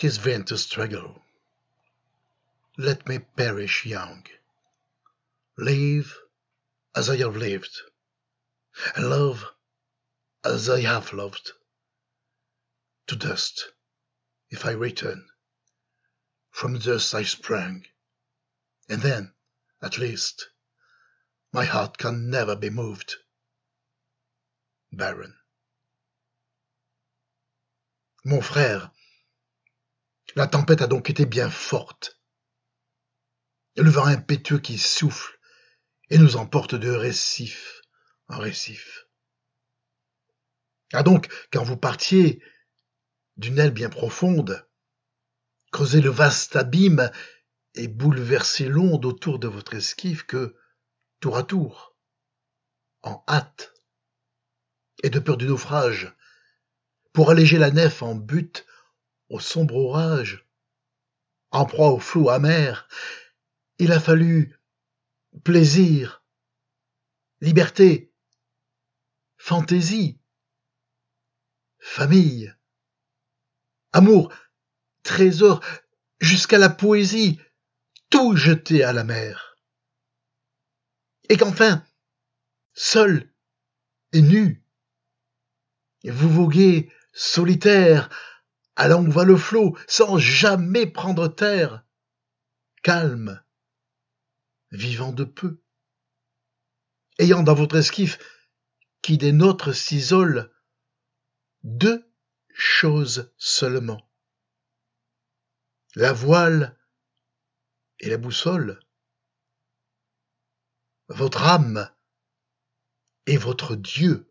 'Tis vain to struggle. Let me perish young. Live as I have lived, and love as I have loved. To dust, if I return, from dust I sprang, and then, at least, my heart can never be moved. Baron. Mon frère! La tempête a donc été bien forte. Le vent impétueux qui souffle et nous emporte de récif en récif. Ah donc, quand vous partiez d'une aile bien profonde, creusez le vaste abîme et bouleversez l'onde autour de votre esquive que, tour à tour, en hâte et de peur du naufrage, pour alléger la nef en butte au sombre orage, en proie au flou amer, il a fallu plaisir, liberté, fantaisie, famille, amour, trésor, jusqu'à la poésie, tout jeté à la mer. Et qu'enfin, seul et nu, vous voguez solitaire, Allant où va le flot, sans jamais prendre terre, calme, vivant de peu, ayant dans votre esquif, qui des nôtres s'isole, deux choses seulement, la voile et la boussole, votre âme et votre Dieu.